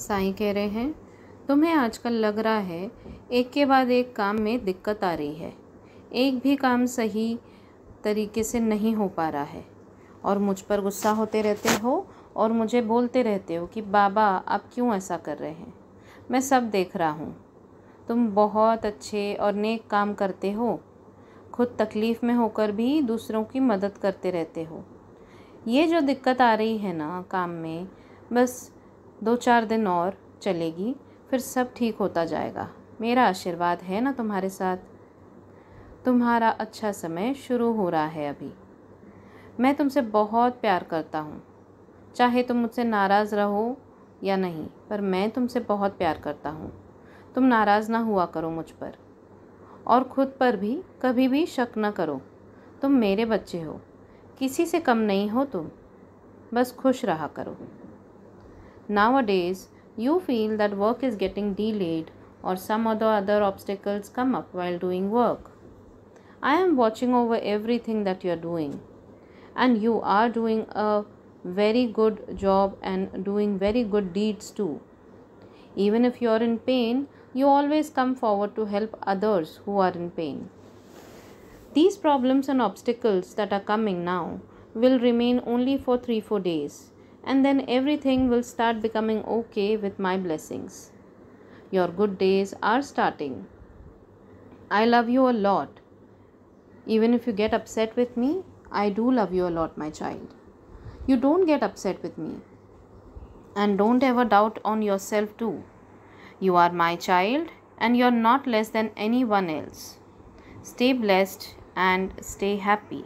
साई कह रहे हैं तुम्हें आजकल लग रहा है एक के बाद एक काम में दिक्कत आ रही है एक भी काम सही तरीके से नहीं हो पा रहा है और मुझ पर गुस्सा होते रहते हो और मुझे बोलते रहते हो कि बाबा आप क्यों ऐसा कर रहे हैं मैं सब देख रहा हूँ तुम बहुत अच्छे और नेक काम करते हो खुद तकलीफ़ में होकर भी दूसरों की मदद करते रहते हो ये जो दिक्कत आ रही है ना काम में बस दो चार दिन और चलेगी फिर सब ठीक होता जाएगा मेरा आशीर्वाद है ना तुम्हारे साथ तुम्हारा अच्छा समय शुरू हो रहा है अभी मैं तुमसे बहुत प्यार करता हूँ चाहे तुम मुझसे नाराज़ रहो या नहीं पर मैं तुमसे बहुत प्यार करता हूँ तुम नाराज़ ना हुआ करो मुझ पर और ख़ुद पर भी कभी भी शक ना करो तुम मेरे बच्चे हो किसी से कम नहीं हो तुम बस खुश रहा करो Nowadays, you feel that work is getting delayed or some other other obstacles come up while doing work. I am watching over everything that you are doing and you are doing a very good job and doing very good deeds too. Even if you are in pain, you always come forward to help others who are in pain. These problems and obstacles that are coming now will remain only for 3 4 days and then everything will start becoming okay with my blessings. Your good days are starting. I love you a lot. Even if you get upset with me, I do love you a lot, my child. You don't get upset with me. And don't ever doubt on yourself, too. You are my child, and you're not less than anyone else. Stay blessed and stay happy.